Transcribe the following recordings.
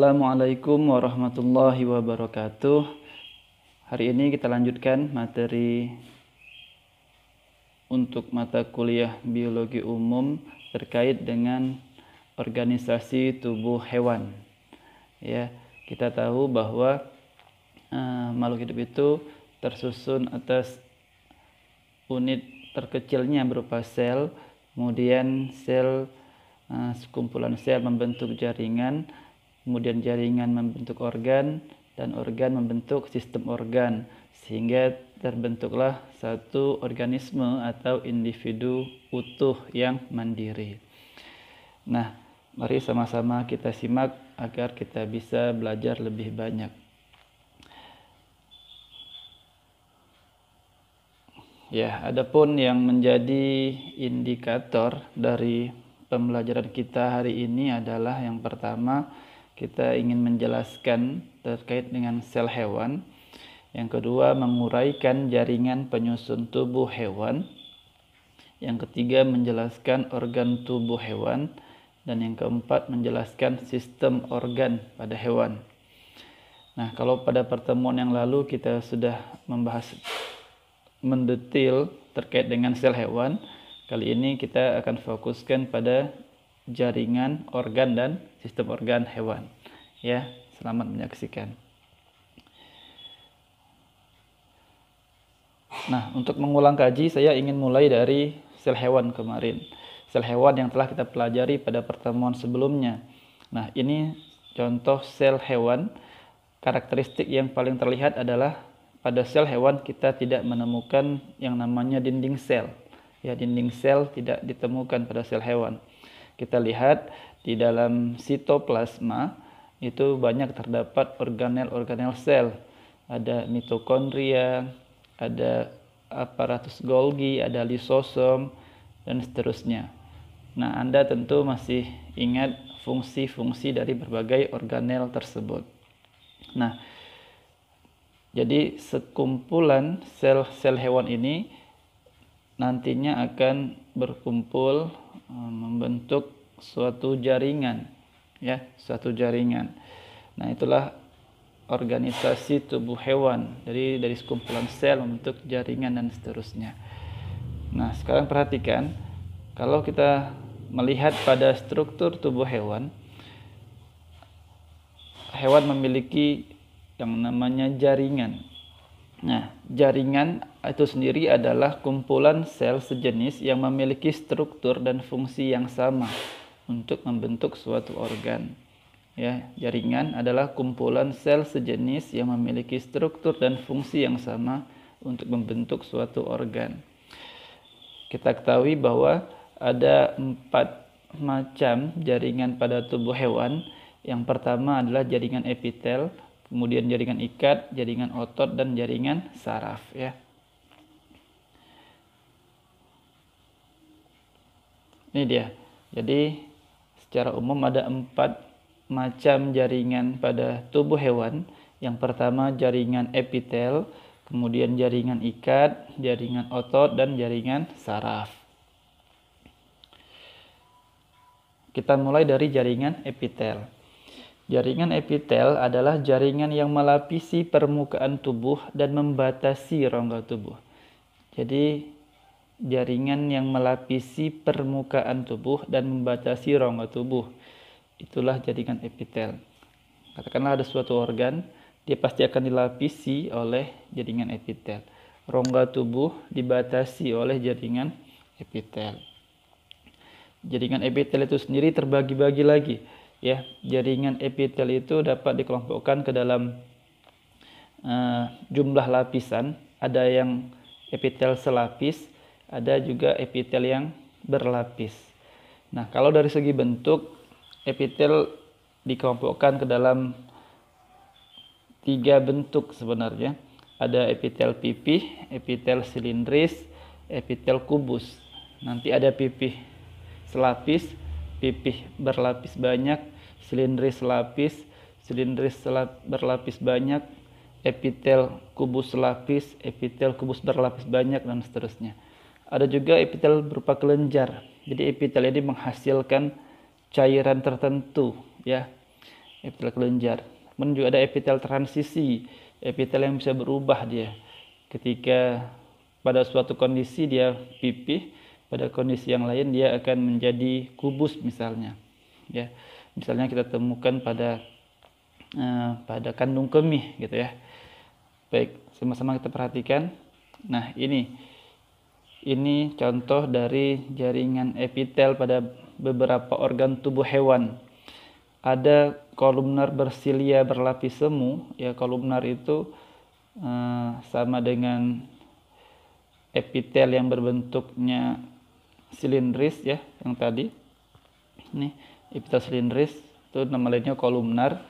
Assalamualaikum warahmatullahi wabarakatuh. Hari ini kita lanjutkan materi untuk mata kuliah biologi umum terkait dengan organisasi tubuh hewan. Ya, kita tahu bahwa uh, makhluk hidup itu tersusun atas unit terkecilnya berupa sel, kemudian sel eh, sekumpulan sel membentuk jaringan kemudian jaringan membentuk organ, dan organ membentuk sistem organ, sehingga terbentuklah satu organisme atau individu utuh yang mandiri. Nah, mari sama-sama kita simak agar kita bisa belajar lebih banyak. Ya, adapun yang menjadi indikator dari pembelajaran kita hari ini adalah yang pertama, kita ingin menjelaskan terkait dengan sel hewan. Yang kedua, menguraikan jaringan penyusun tubuh hewan. Yang ketiga, menjelaskan organ tubuh hewan. Dan yang keempat, menjelaskan sistem organ pada hewan. Nah, kalau pada pertemuan yang lalu kita sudah membahas mendetil terkait dengan sel hewan, kali ini kita akan fokuskan pada jaringan organ dan sistem organ hewan. Ya, selamat menyaksikan. Nah, untuk mengulang kaji saya ingin mulai dari sel hewan kemarin. Sel hewan yang telah kita pelajari pada pertemuan sebelumnya. Nah, ini contoh sel hewan. Karakteristik yang paling terlihat adalah pada sel hewan kita tidak menemukan yang namanya dinding sel. Ya, dinding sel tidak ditemukan pada sel hewan kita lihat di dalam sitoplasma itu banyak terdapat organel-organel sel. Ada mitokondria, ada aparatus Golgi, ada lisosom, dan seterusnya. Nah, Anda tentu masih ingat fungsi-fungsi dari berbagai organel tersebut. Nah, jadi sekumpulan sel-sel hewan ini nantinya akan berkumpul Eh, membentuk suatu jaringan ya suatu jaringan nah itulah organisasi tubuh hewan dari dari sekumpulan sel membentuk jaringan dan seterusnya nah sekarang perhatikan kalau kita melihat pada struktur tubuh hewan hewan memiliki yang namanya jaringan Nah, jaringan itu sendiri adalah kumpulan sel sejenis yang memiliki struktur dan fungsi yang sama untuk membentuk suatu organ. Ya, jaringan adalah kumpulan sel sejenis yang memiliki struktur dan fungsi yang sama untuk membentuk suatu organ. Kita ketahui bahwa ada empat macam jaringan pada tubuh hewan. Yang pertama adalah jaringan epitel, kemudian jaringan ikat, jaringan otot dan jaringan saraf ya. Ini dia. Jadi secara umum ada empat macam jaringan pada tubuh hewan. Yang pertama jaringan epitel, kemudian jaringan ikat, jaringan otot dan jaringan saraf. Kita mulai dari jaringan epitel. Jaringan epitel adalah jaringan yang melapisi permukaan tubuh dan membatasi rongga tubuh. Jadi jaringan yang melapisi permukaan tubuh dan membatasi rongga tubuh. Itulah jaringan epitel. Katakanlah ada suatu organ, dia pasti akan dilapisi oleh jaringan epitel. Rongga tubuh dibatasi oleh jaringan epitel. Jaringan epitel itu sendiri terbagi-bagi lagi ya jaringan epitel itu dapat dikelompokkan ke dalam uh, jumlah lapisan ada yang epitel selapis ada juga epitel yang berlapis nah kalau dari segi bentuk epitel dikelompokkan ke dalam tiga bentuk sebenarnya ada epitel pipih epitel silindris epitel kubus nanti ada pipih selapis pipih berlapis banyak, silindris lapis, silindris berlapis banyak, epitel kubus lapis, epitel kubus berlapis banyak dan seterusnya. Ada juga epitel berupa kelenjar. Jadi epitel ini menghasilkan cairan tertentu, ya. Epitel kelenjar. Kemudian juga ada epitel transisi, epitel yang bisa berubah dia. Ketika pada suatu kondisi dia pipih, pada kondisi yang lain dia akan menjadi kubus misalnya ya misalnya kita temukan pada eh, pada kandung kemih gitu ya baik sama-sama kita perhatikan nah ini ini contoh dari jaringan epitel pada beberapa organ tubuh hewan ada kolumnar bersilia berlapis semu ya kolumnar itu eh, sama dengan epitel yang berbentuknya silindris ya yang tadi ini epitel silindris itu nama lainnya kolumnar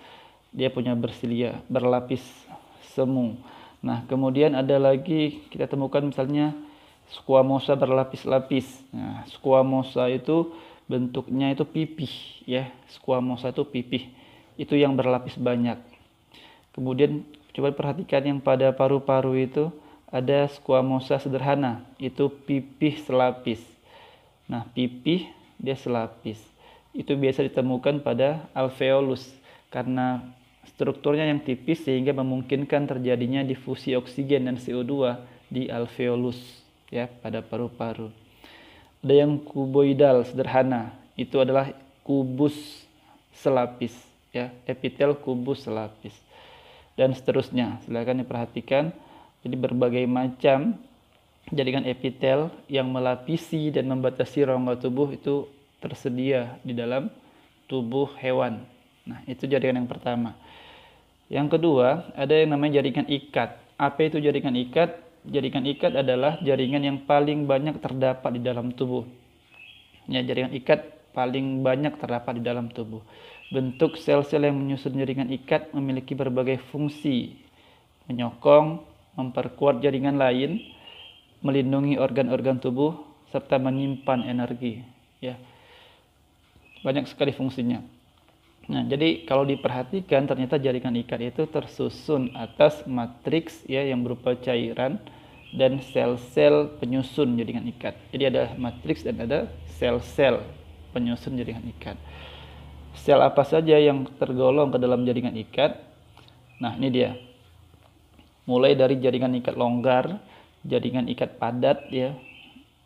dia punya bersilia berlapis semu nah kemudian ada lagi kita temukan misalnya squamosa berlapis-lapis nah squamosa itu bentuknya itu pipih ya squamosa itu pipih itu yang berlapis banyak kemudian coba perhatikan yang pada paru-paru itu ada squamosa sederhana itu pipih selapis Nah, pipih dia selapis. Itu biasa ditemukan pada alveolus karena strukturnya yang tipis sehingga memungkinkan terjadinya difusi oksigen dan CO2 di alveolus ya pada paru-paru. Ada yang kuboidal sederhana, itu adalah kubus selapis ya, epitel kubus selapis. Dan seterusnya, silakan diperhatikan. Jadi berbagai macam Jaringan epitel yang melapisi dan membatasi rongga tubuh itu tersedia di dalam tubuh hewan. Nah, itu jaringan yang pertama. Yang kedua, ada yang namanya jaringan ikat. Apa itu jaringan ikat? Jaringan ikat adalah jaringan yang paling banyak terdapat di dalam tubuh. Ya, jaringan ikat paling banyak terdapat di dalam tubuh. Bentuk sel-sel yang menyusun jaringan ikat memiliki berbagai fungsi. Menyokong, memperkuat jaringan lain, melindungi organ-organ tubuh serta menyimpan energi ya banyak sekali fungsinya nah jadi kalau diperhatikan ternyata jaringan ikat itu tersusun atas matriks ya yang berupa cairan dan sel-sel penyusun jaringan ikat jadi ada matriks dan ada sel-sel penyusun jaringan ikat sel apa saja yang tergolong ke dalam jaringan ikat nah ini dia mulai dari jaringan ikat longgar jaringan ikat padat ya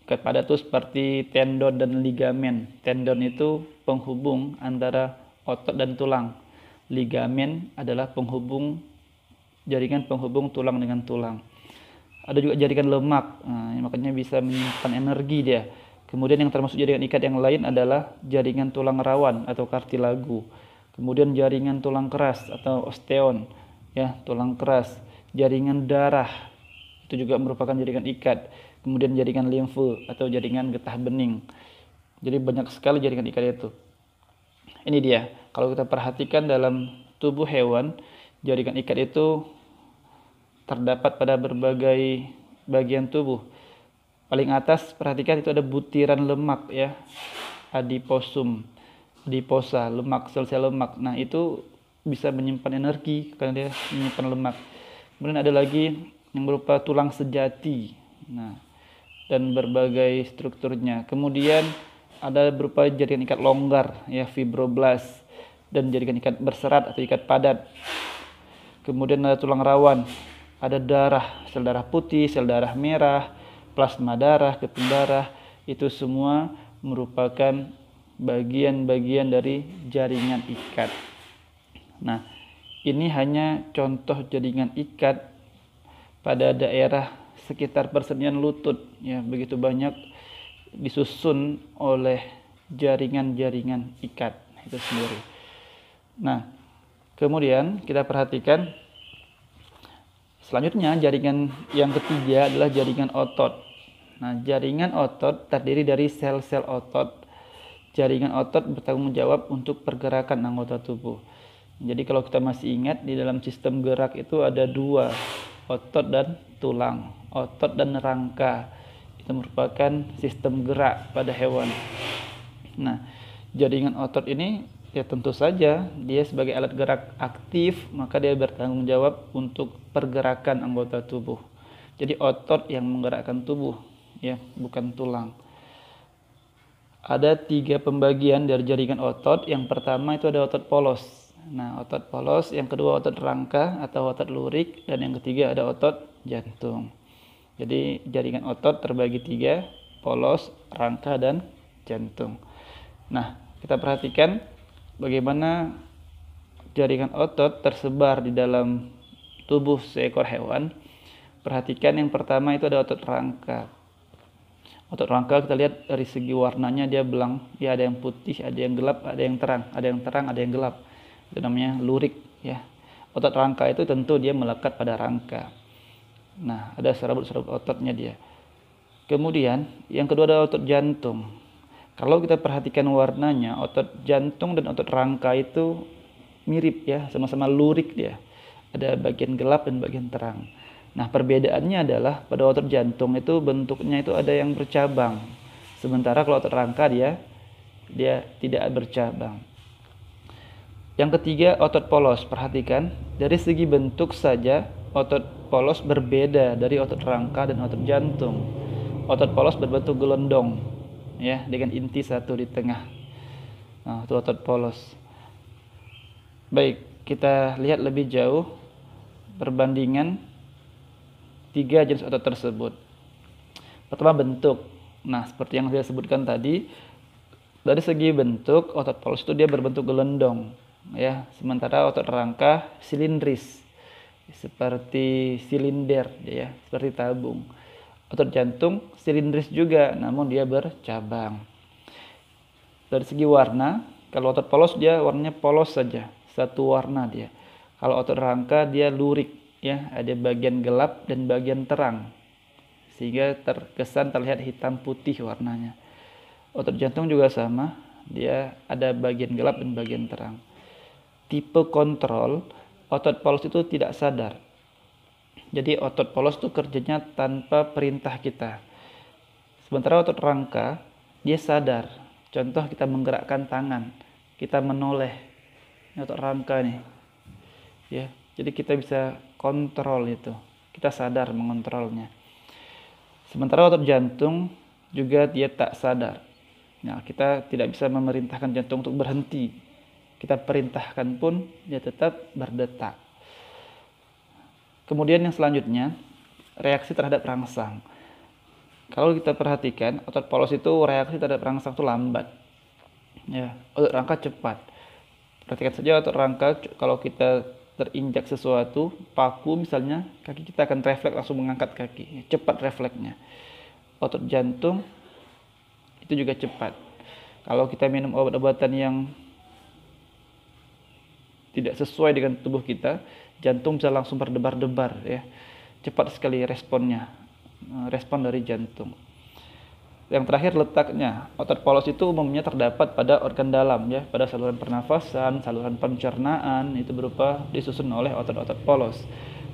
ikat padat itu seperti tendon dan ligamen tendon itu penghubung antara otot dan tulang ligamen adalah penghubung jaringan penghubung tulang dengan tulang ada juga jaringan lemak nah, makanya bisa menyimpan energi dia kemudian yang termasuk jaringan ikat yang lain adalah jaringan tulang rawan atau kartilagu kemudian jaringan tulang keras atau osteon ya tulang keras jaringan darah itu juga merupakan jaringan ikat, kemudian jaringan limfu atau jaringan getah bening. Jadi banyak sekali jaringan ikat itu. Ini dia, kalau kita perhatikan dalam tubuh hewan, jaringan ikat itu terdapat pada berbagai bagian tubuh. Paling atas perhatikan itu ada butiran lemak ya, adiposum, adiposa, lemak, sel-sel lemak. Nah itu bisa menyimpan energi karena dia menyimpan lemak. Kemudian ada lagi yang berupa tulang sejati. Nah, dan berbagai strukturnya. Kemudian ada berupa jaringan ikat longgar ya fibroblast dan jaringan ikat berserat atau ikat padat. Kemudian ada tulang rawan, ada darah, sel darah putih, sel darah merah, plasma darah, keping darah, itu semua merupakan bagian-bagian dari jaringan ikat. Nah, ini hanya contoh jaringan ikat pada daerah sekitar persendian lutut ya begitu banyak disusun oleh jaringan-jaringan ikat itu sendiri. Nah, kemudian kita perhatikan selanjutnya jaringan yang ketiga adalah jaringan otot. Nah, jaringan otot terdiri dari sel-sel otot. Jaringan otot bertanggung jawab untuk pergerakan anggota tubuh. Jadi kalau kita masih ingat di dalam sistem gerak itu ada dua otot dan tulang, otot dan rangka. Itu merupakan sistem gerak pada hewan. Nah, jaringan otot ini ya tentu saja dia sebagai alat gerak aktif, maka dia bertanggung jawab untuk pergerakan anggota tubuh. Jadi otot yang menggerakkan tubuh, ya, bukan tulang. Ada tiga pembagian dari jaringan otot. Yang pertama itu ada otot polos Nah, otot polos, yang kedua otot rangka atau otot lurik, dan yang ketiga ada otot jantung. Jadi jaringan otot terbagi tiga, polos, rangka, dan jantung. Nah, kita perhatikan bagaimana jaringan otot tersebar di dalam tubuh seekor hewan. Perhatikan yang pertama itu ada otot rangka. Otot rangka kita lihat dari segi warnanya dia belang, dia ada yang putih, ada yang gelap, ada yang terang, ada yang terang, ada yang gelap itu namanya lurik ya otot rangka itu tentu dia melekat pada rangka nah ada serabut-serabut ototnya dia kemudian yang kedua adalah otot jantung kalau kita perhatikan warnanya otot jantung dan otot rangka itu mirip ya sama-sama lurik dia ada bagian gelap dan bagian terang nah perbedaannya adalah pada otot jantung itu bentuknya itu ada yang bercabang sementara kalau otot rangka dia dia tidak bercabang yang ketiga, otot polos. Perhatikan, dari segi bentuk saja otot polos berbeda dari otot rangka dan otot jantung. Otot polos berbentuk gelondong ya, dengan inti satu di tengah. Nah, itu otot polos. Baik, kita lihat lebih jauh perbandingan tiga jenis otot tersebut. Pertama bentuk. Nah, seperti yang saya sebutkan tadi, dari segi bentuk otot polos itu dia berbentuk gelondong ya sementara otot rangka silindris seperti silinder ya seperti tabung otot jantung silindris juga namun dia bercabang dari segi warna kalau otot polos dia warnanya polos saja satu warna dia kalau otot rangka dia lurik ya ada bagian gelap dan bagian terang sehingga terkesan terlihat hitam putih warnanya otot jantung juga sama dia ada bagian gelap dan bagian terang tipe kontrol, otot polos itu tidak sadar. Jadi otot polos itu kerjanya tanpa perintah kita. Sementara otot rangka, dia sadar. Contoh kita menggerakkan tangan, kita menoleh. Ini otot rangka nih. Ya, jadi kita bisa kontrol itu. Kita sadar mengontrolnya. Sementara otot jantung juga dia tak sadar. Nah, kita tidak bisa memerintahkan jantung untuk berhenti kita perintahkan pun dia tetap berdetak. Kemudian yang selanjutnya, reaksi terhadap rangsang. Kalau kita perhatikan, otot polos itu reaksi terhadap rangsang itu lambat. Ya, otot rangka cepat. Perhatikan saja otot rangka kalau kita terinjak sesuatu, paku misalnya, kaki kita akan refleks langsung mengangkat kaki. Ya, cepat refleksnya. Otot jantung itu juga cepat. Kalau kita minum obat-obatan yang tidak sesuai dengan tubuh kita, jantung bisa langsung berdebar-debar ya. Cepat sekali responnya. Eh, respon dari jantung. Yang terakhir letaknya. Otot polos itu umumnya terdapat pada organ dalam ya, pada saluran pernafasan, saluran pencernaan itu berupa disusun oleh otot-otot polos.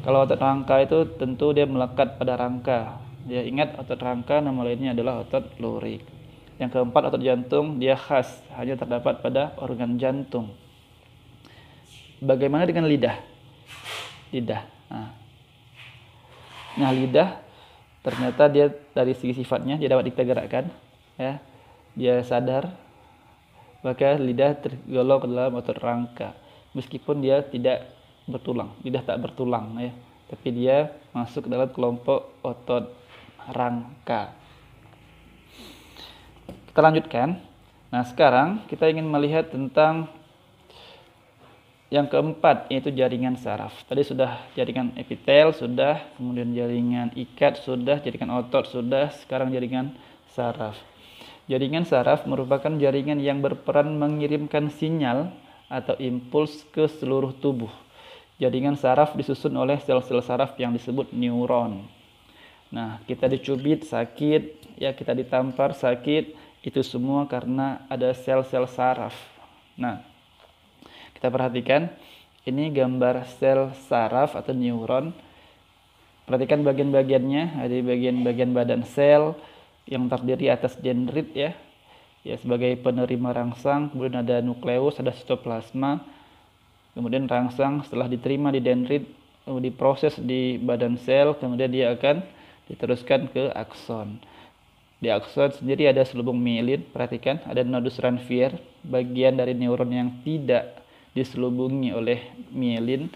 Kalau otot rangka itu tentu dia melekat pada rangka. Ya, ingat otot rangka nama lainnya adalah otot lurik. Yang keempat otot jantung dia khas, hanya terdapat pada organ jantung. Bagaimana dengan lidah? Lidah. Nah, nah lidah ternyata dia dari segi sifatnya dia dapat kita ya. Dia sadar maka lidah tergolong ke dalam otot rangka meskipun dia tidak bertulang, lidah tak bertulang ya, tapi dia masuk ke dalam kelompok otot rangka. Kita lanjutkan. Nah, sekarang kita ingin melihat tentang yang keempat yaitu jaringan saraf. Tadi sudah jaringan epitel sudah, kemudian jaringan ikat sudah, jaringan otot sudah, sekarang jaringan saraf. Jaringan saraf merupakan jaringan yang berperan mengirimkan sinyal atau impuls ke seluruh tubuh. Jaringan saraf disusun oleh sel-sel saraf yang disebut neuron. Nah, kita dicubit sakit, ya kita ditampar sakit, itu semua karena ada sel-sel saraf. Nah, kita perhatikan ini gambar sel saraf atau neuron. Perhatikan bagian-bagiannya, ada bagian-bagian badan sel yang terdiri atas dendrit ya. Ya sebagai penerima rangsang, kemudian ada nukleus, ada sitoplasma. Kemudian rangsang setelah diterima di dendrit diproses di badan sel, kemudian dia akan diteruskan ke akson. Di akson sendiri ada selubung mielin, perhatikan ada nodus ranvier, bagian dari neuron yang tidak diselubungi oleh mielin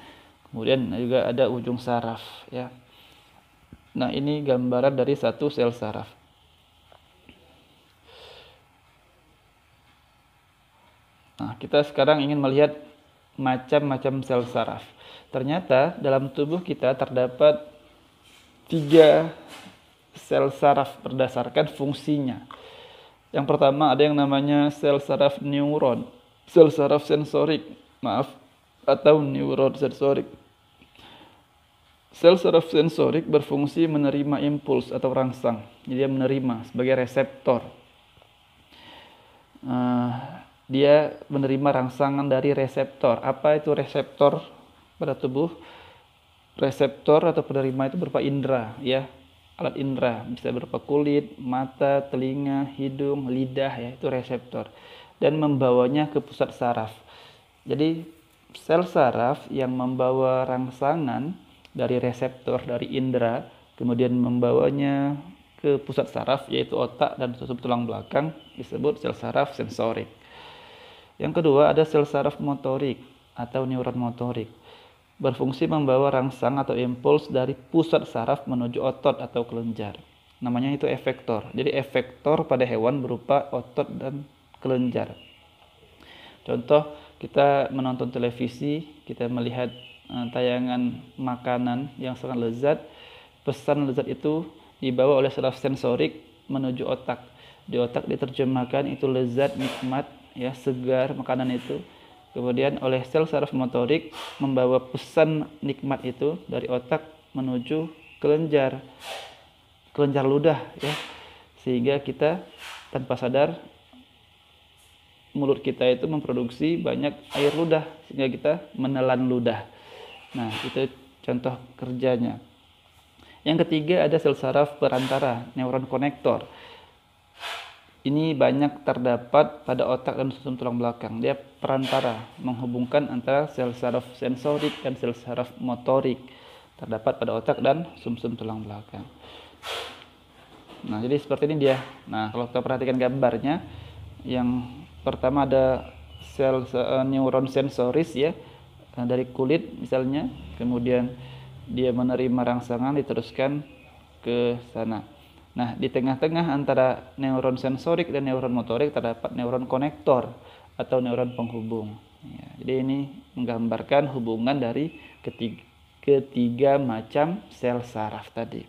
kemudian juga ada ujung saraf ya nah ini gambaran dari satu sel saraf nah kita sekarang ingin melihat macam-macam sel saraf ternyata dalam tubuh kita terdapat tiga sel saraf berdasarkan fungsinya yang pertama ada yang namanya sel saraf neuron sel saraf sensorik maaf atau neurosensorik. Sel saraf sensorik berfungsi menerima impuls atau rangsang. Jadi dia menerima sebagai reseptor. Uh, dia menerima rangsangan dari reseptor. Apa itu reseptor pada tubuh? Reseptor atau penerima itu berupa indera, ya. Alat indera bisa berupa kulit, mata, telinga, hidung, lidah ya, itu reseptor dan membawanya ke pusat saraf. Jadi sel saraf yang membawa rangsangan dari reseptor dari indera kemudian membawanya ke pusat saraf yaitu otak dan tutup tulang belakang disebut sel saraf sensorik. Yang kedua ada sel saraf motorik atau neuron motorik. Berfungsi membawa rangsang atau impuls dari pusat saraf menuju otot atau kelenjar. Namanya itu efektor. Jadi efektor pada hewan berupa otot dan kelenjar. Contoh kita menonton televisi, kita melihat eh, tayangan makanan yang sangat lezat, pesan lezat itu dibawa oleh saraf sensorik menuju otak. Di otak diterjemahkan itu lezat, nikmat, ya segar makanan itu. Kemudian oleh sel saraf motorik membawa pesan nikmat itu dari otak menuju kelenjar kelenjar ludah ya. Sehingga kita tanpa sadar mulut kita itu memproduksi banyak air ludah sehingga kita menelan ludah. Nah, itu contoh kerjanya. Yang ketiga ada sel saraf perantara, neuron konektor. Ini banyak terdapat pada otak dan susun tulang belakang. Dia perantara menghubungkan antara sel saraf sensorik dan sel saraf motorik. Terdapat pada otak dan sumsum tulang belakang. Nah, jadi seperti ini dia. Nah, kalau kita perhatikan gambarnya yang pertama ada sel uh, neuron sensoris ya eh, dari kulit misalnya kemudian dia menerima rangsangan diteruskan ke sana nah di tengah-tengah antara neuron sensorik dan neuron motorik terdapat neuron konektor atau neuron penghubung ya, jadi ini menggambarkan hubungan dari ketiga, ketiga macam sel saraf tadi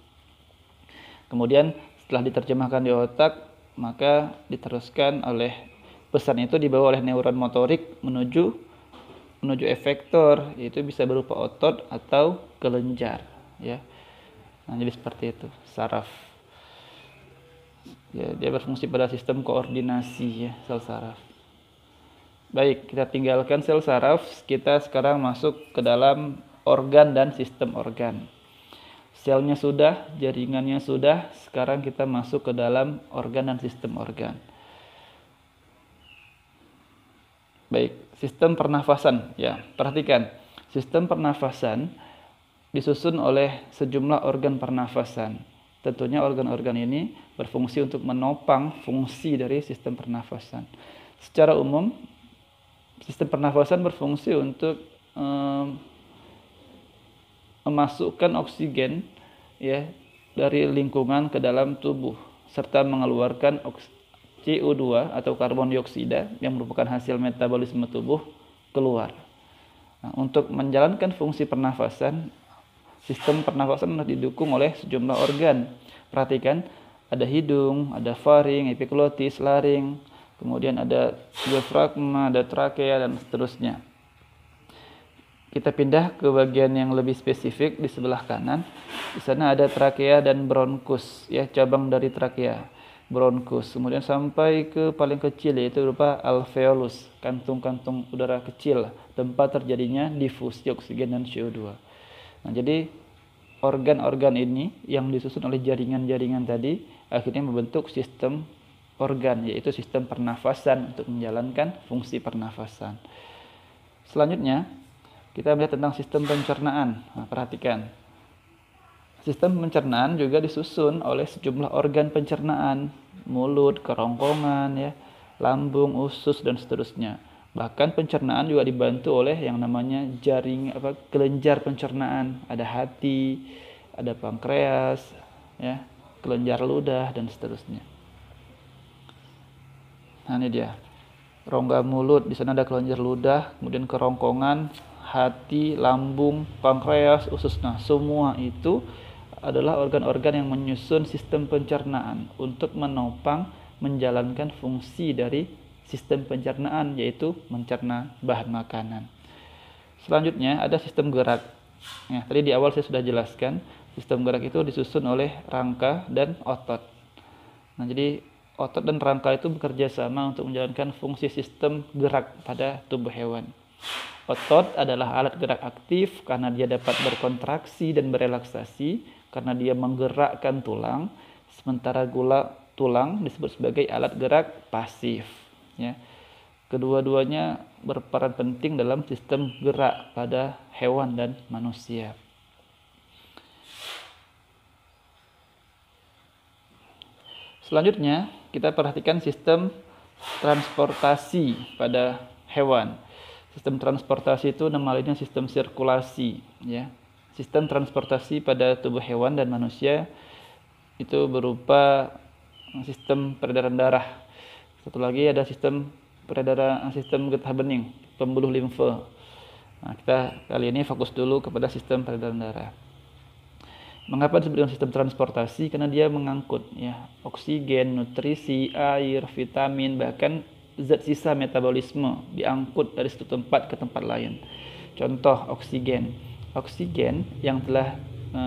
kemudian setelah diterjemahkan di otak maka diteruskan oleh Pesan itu dibawa oleh neuron motorik menuju menuju efektor, yaitu bisa berupa otot atau kelenjar, ya. Nah, jadi seperti itu, saraf. Ya, dia berfungsi pada sistem koordinasi ya, sel saraf. Baik, kita tinggalkan sel saraf, kita sekarang masuk ke dalam organ dan sistem organ. Selnya sudah, jaringannya sudah, sekarang kita masuk ke dalam organ dan sistem organ. Baik, sistem pernafasan ya. Perhatikan, sistem pernafasan disusun oleh sejumlah organ pernafasan. Tentunya organ-organ ini berfungsi untuk menopang fungsi dari sistem pernafasan. Secara umum, sistem pernafasan berfungsi untuk um, memasukkan oksigen ya dari lingkungan ke dalam tubuh serta mengeluarkan oksigen CO2 atau karbon dioksida yang merupakan hasil metabolisme tubuh keluar. Nah, untuk menjalankan fungsi pernafasan, sistem pernafasan harus didukung oleh sejumlah organ. Perhatikan, ada hidung, ada faring, epiglotis, laring, kemudian ada diafragma, ada trakea dan seterusnya. Kita pindah ke bagian yang lebih spesifik di sebelah kanan. Di sana ada trakea dan bronkus, ya cabang dari trakea bronkus, kemudian sampai ke paling kecil yaitu berupa alveolus, kantung-kantung udara kecil, tempat terjadinya difusi oksigen dan CO2. Nah, jadi organ-organ ini yang disusun oleh jaringan-jaringan tadi akhirnya membentuk sistem organ yaitu sistem pernafasan untuk menjalankan fungsi pernafasan. Selanjutnya, kita melihat tentang sistem pencernaan. Nah, perhatikan Sistem pencernaan juga disusun oleh sejumlah organ pencernaan, mulut, kerongkongan, ya, lambung, usus dan seterusnya. Bahkan pencernaan juga dibantu oleh yang namanya jaring apa kelenjar pencernaan, ada hati, ada pankreas, ya, kelenjar ludah dan seterusnya. Nah, ini dia. Rongga mulut, di sana ada kelenjar ludah, kemudian kerongkongan, hati, lambung, pankreas, usus. Nah, semua itu adalah organ-organ yang menyusun sistem pencernaan untuk menopang menjalankan fungsi dari sistem pencernaan yaitu mencerna bahan makanan. Selanjutnya ada sistem gerak. Ya, tadi di awal saya sudah jelaskan sistem gerak itu disusun oleh rangka dan otot. Nah, jadi otot dan rangka itu bekerja sama untuk menjalankan fungsi sistem gerak pada tubuh hewan. Otot adalah alat gerak aktif karena dia dapat berkontraksi dan berelaksasi, karena dia menggerakkan tulang, sementara gula tulang disebut sebagai alat gerak pasif. Ya. Kedua-duanya berperan penting dalam sistem gerak pada hewan dan manusia. Selanjutnya, kita perhatikan sistem transportasi pada hewan. Sistem transportasi itu nama lainnya sistem sirkulasi, ya sistem transportasi pada tubuh hewan dan manusia itu berupa sistem peredaran darah. Satu lagi ada sistem peredaran sistem getah bening, pembuluh limfe. Nah, kita kali ini fokus dulu kepada sistem peredaran darah. Mengapa disebut dengan sistem transportasi? Karena dia mengangkut ya oksigen, nutrisi, air, vitamin, bahkan zat sisa metabolisme diangkut dari satu tempat ke tempat lain. Contoh oksigen oksigen yang telah e,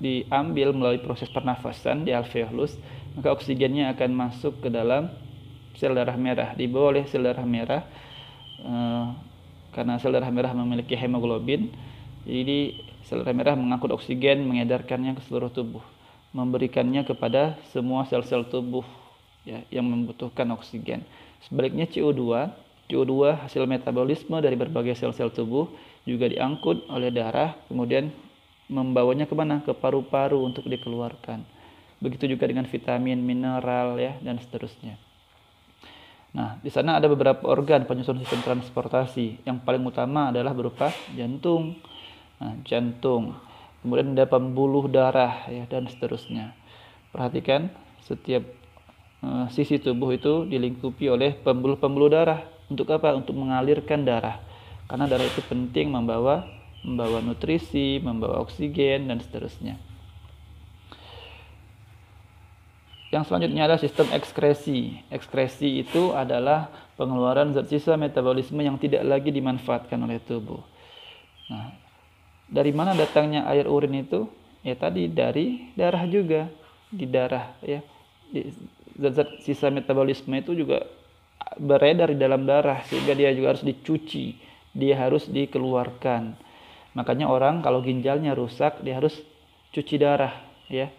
diambil melalui proses pernafasan di alveolus, maka oksigennya akan masuk ke dalam sel darah merah, dibawa oleh sel darah merah e, karena sel darah merah memiliki hemoglobin. Jadi sel darah merah mengangkut oksigen, mengedarkannya ke seluruh tubuh, memberikannya kepada semua sel-sel tubuh ya, yang membutuhkan oksigen. Sebaliknya CO2, CO2 hasil metabolisme dari berbagai sel-sel tubuh juga diangkut oleh darah, kemudian membawanya kemana? Ke paru-paru untuk dikeluarkan. Begitu juga dengan vitamin, mineral, ya, dan seterusnya. Nah, di sana ada beberapa organ penyusun sistem transportasi. Yang paling utama adalah berupa jantung. Nah, jantung. Kemudian ada pembuluh darah, ya, dan seterusnya. Perhatikan, setiap uh, sisi tubuh itu dilingkupi oleh pembuluh-pembuluh darah. Untuk apa? Untuk mengalirkan darah karena darah itu penting membawa membawa nutrisi, membawa oksigen dan seterusnya. Yang selanjutnya adalah sistem ekskresi. Ekskresi itu adalah pengeluaran zat sisa metabolisme yang tidak lagi dimanfaatkan oleh tubuh. Nah, dari mana datangnya air urin itu? Ya tadi dari darah juga, di darah ya. Zat-zat sisa metabolisme itu juga beredar di dalam darah sehingga dia juga harus dicuci dia harus dikeluarkan. Makanya orang kalau ginjalnya rusak dia harus cuci darah ya.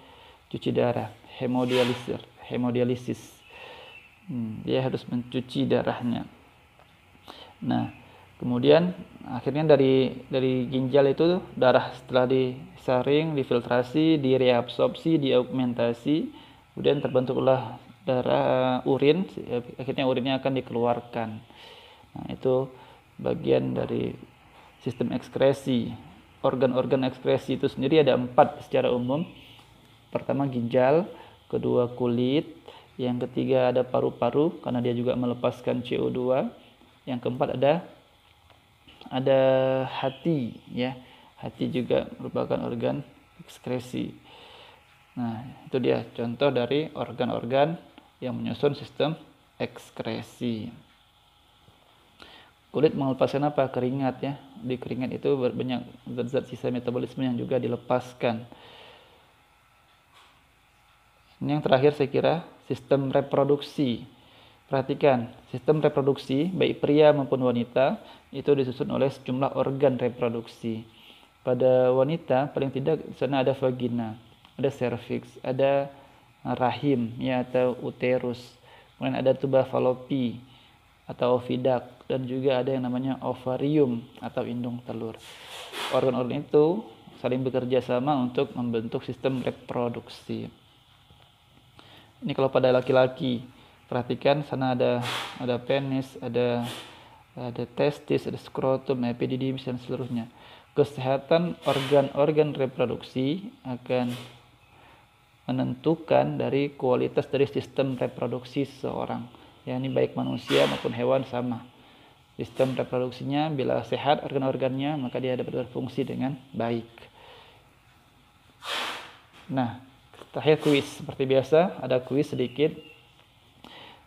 Cuci darah, hemodialisis, hemodialisis. Hmm, dia harus mencuci darahnya. Nah, kemudian akhirnya dari dari ginjal itu darah setelah disaring, difiltrasi, direabsorpsi, diaugmentasi, kemudian terbentuklah darah urin, akhirnya urinnya akan dikeluarkan. Nah, itu bagian dari sistem ekskresi. Organ-organ ekskresi itu sendiri ada empat secara umum. Pertama ginjal, kedua kulit, yang ketiga ada paru-paru karena dia juga melepaskan CO2. Yang keempat ada ada hati ya. Hati juga merupakan organ ekskresi. Nah, itu dia contoh dari organ-organ yang menyusun sistem ekskresi. Kulit melepaskan apa? Keringat ya. Di keringat itu banyak zat-zat sisa metabolisme yang juga dilepaskan. Ini yang terakhir saya kira sistem reproduksi. Perhatikan, sistem reproduksi baik pria maupun wanita itu disusun oleh sejumlah organ reproduksi. Pada wanita paling tidak sana ada vagina, ada serviks, ada rahim ya atau uterus. Kemudian ada tuba falopi, atau fidak dan juga ada yang namanya ovarium atau indung telur. Organ-organ itu saling bekerja sama untuk membentuk sistem reproduksi. Ini kalau pada laki-laki, perhatikan sana ada ada penis, ada ada testis, ada skrotum, epididymis dan seluruhnya. Kesehatan organ-organ reproduksi akan menentukan dari kualitas dari sistem reproduksi seseorang ya ini baik manusia maupun hewan sama. Sistem reproduksinya bila sehat organ-organnya maka dia dapat berfungsi dengan baik. Nah, terakhir kuis seperti biasa ada kuis sedikit.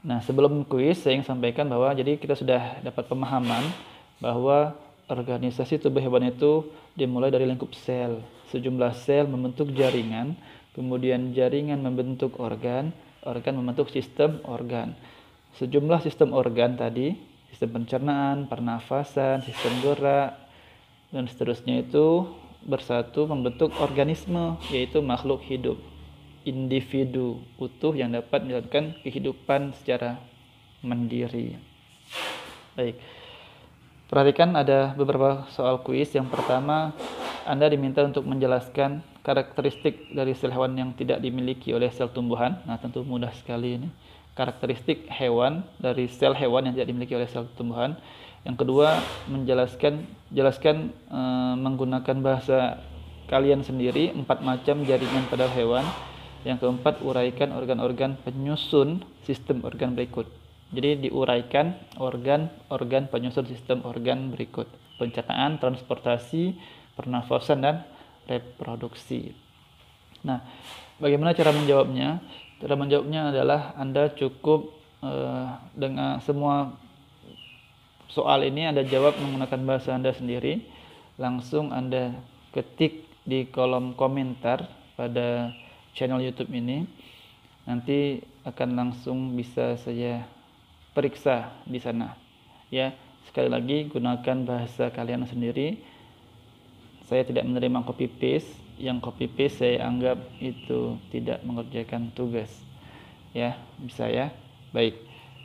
Nah, sebelum kuis saya ingin sampaikan bahwa jadi kita sudah dapat pemahaman bahwa organisasi tubuh hewan itu dimulai dari lingkup sel. Sejumlah sel membentuk jaringan, kemudian jaringan membentuk organ, organ membentuk sistem organ sejumlah sistem organ tadi, sistem pencernaan, pernafasan, sistem gerak, dan seterusnya itu bersatu membentuk organisme, yaitu makhluk hidup, individu utuh yang dapat menjalankan kehidupan secara mandiri. Baik. Perhatikan ada beberapa soal kuis. Yang pertama, Anda diminta untuk menjelaskan karakteristik dari sel hewan yang tidak dimiliki oleh sel tumbuhan. Nah, tentu mudah sekali ini karakteristik hewan dari sel hewan yang tidak dimiliki oleh sel tumbuhan. Yang kedua, menjelaskan jelaskan e, menggunakan bahasa kalian sendiri empat macam jaringan pada hewan. Yang keempat, uraikan organ-organ penyusun sistem organ berikut. Jadi diuraikan organ-organ penyusun sistem organ berikut. Pencernaan, transportasi, pernafasan dan reproduksi. Nah, bagaimana cara menjawabnya? Cara menjawabnya adalah Anda cukup uh, dengan semua soal ini Anda jawab menggunakan bahasa Anda sendiri. Langsung Anda ketik di kolom komentar pada channel YouTube ini. Nanti akan langsung bisa saya periksa di sana. Ya, sekali lagi gunakan bahasa kalian sendiri. Saya tidak menerima copy paste yang copy paste saya anggap itu tidak mengerjakan tugas ya bisa ya baik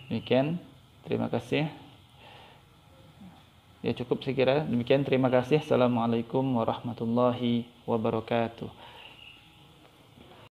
demikian terima kasih ya cukup saya kira demikian terima kasih assalamualaikum warahmatullahi wabarakatuh